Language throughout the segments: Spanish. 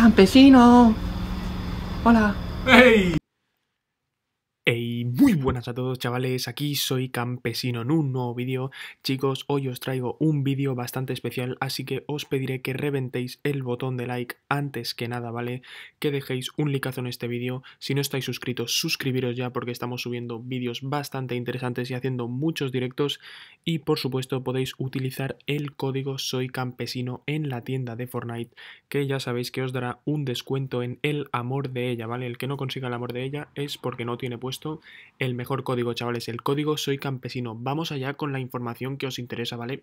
¡Campesino! ¡Hola! ¡Hey! ey muy buenas a todos chavales, aquí soy Campesino en un nuevo vídeo. Chicos, hoy os traigo un vídeo bastante especial, así que os pediré que reventéis el botón de like antes que nada, ¿vale? Que dejéis un likeazo en este vídeo. Si no estáis suscritos, suscribiros ya porque estamos subiendo vídeos bastante interesantes y haciendo muchos directos. Y por supuesto podéis utilizar el código Soy Campesino en la tienda de Fortnite, que ya sabéis que os dará un descuento en el amor de ella, ¿vale? El que no consiga el amor de ella es porque no tiene puesto el mejor código, chavales, el código Soy Campesino. Vamos allá con la información que os interesa, ¿vale?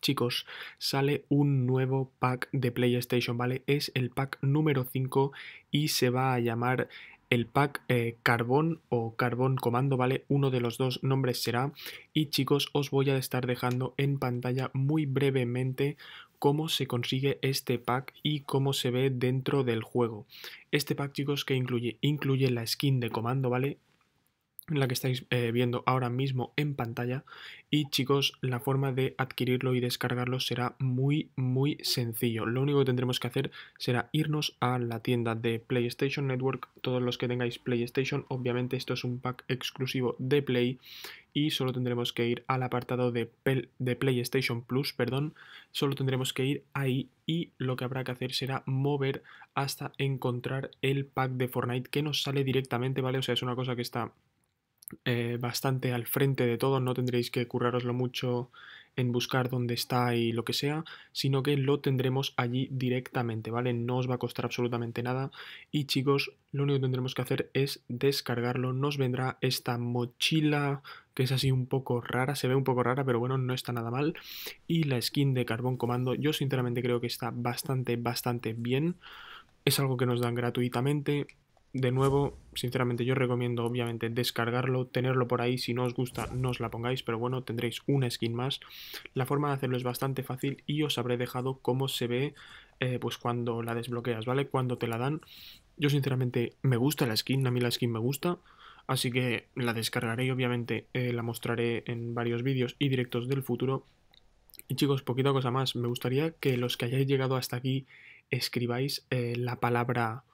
Chicos, sale un nuevo pack de PlayStation, ¿vale? Es el pack número 5 y se va a llamar el pack eh, Carbón o Carbón Comando, ¿vale? Uno de los dos nombres será. Y chicos, os voy a estar dejando en pantalla muy brevemente cómo se consigue este pack y cómo se ve dentro del juego. Este pack, chicos, que incluye, incluye la skin de comando, ¿vale? la que estáis eh, viendo ahora mismo en pantalla y chicos la forma de adquirirlo y descargarlo será muy muy sencillo lo único que tendremos que hacer será irnos a la tienda de PlayStation Network todos los que tengáis PlayStation obviamente esto es un pack exclusivo de Play y solo tendremos que ir al apartado de, de PlayStation Plus, perdón, solo tendremos que ir ahí y lo que habrá que hacer será mover hasta encontrar el pack de Fortnite que nos sale directamente, ¿vale? O sea, es una cosa que está eh, bastante al frente de todo, no tendréis que curraroslo mucho en buscar dónde está y lo que sea, sino que lo tendremos allí directamente, ¿vale? No os va a costar absolutamente nada. Y chicos, lo único que tendremos que hacer es descargarlo. Nos vendrá esta mochila que es así un poco rara, se ve un poco rara, pero bueno, no está nada mal. Y la skin de Carbón Comando, yo sinceramente creo que está bastante, bastante bien. Es algo que nos dan gratuitamente, de nuevo, sinceramente yo recomiendo obviamente descargarlo, tenerlo por ahí, si no os gusta no os la pongáis, pero bueno, tendréis una skin más. La forma de hacerlo es bastante fácil y os habré dejado cómo se ve eh, pues cuando la desbloqueas, ¿vale? Cuando te la dan. Yo sinceramente me gusta la skin, a mí la skin me gusta, así que la descargaré y obviamente eh, la mostraré en varios vídeos y directos del futuro. Y chicos, poquita cosa más, me gustaría que los que hayáis llegado hasta aquí escribáis eh, la palabra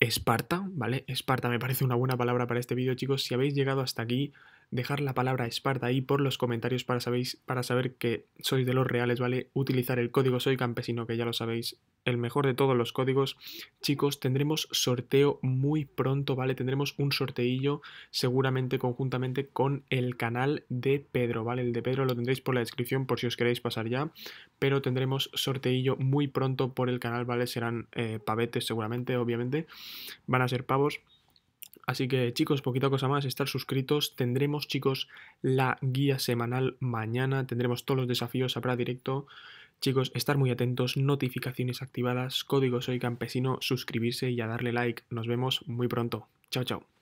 Esparta, ¿vale? Esparta me parece una buena palabra para este vídeo, chicos. Si habéis llegado hasta aquí, dejar la palabra Esparta ahí por los comentarios para, sabéis, para saber que sois de los reales, ¿vale? Utilizar el código Soy Campesino, que ya lo sabéis, el mejor de todos los códigos. Chicos, tendremos sorteo muy pronto, ¿vale? Tendremos un sorteillo seguramente conjuntamente con el canal de Pedro, ¿vale? El de Pedro lo tendréis por la descripción por si os queréis pasar ya, pero tendremos sorteillo muy pronto por el canal, ¿vale? Serán eh, pavetes seguramente, obviamente, van a ser pavos. Así que chicos, poquita cosa más, estar suscritos. Tendremos chicos la guía semanal mañana, tendremos todos los desafíos, habrá directo. Chicos, estar muy atentos, notificaciones activadas, código soy campesino, suscribirse y a darle like. Nos vemos muy pronto. Chao, chao.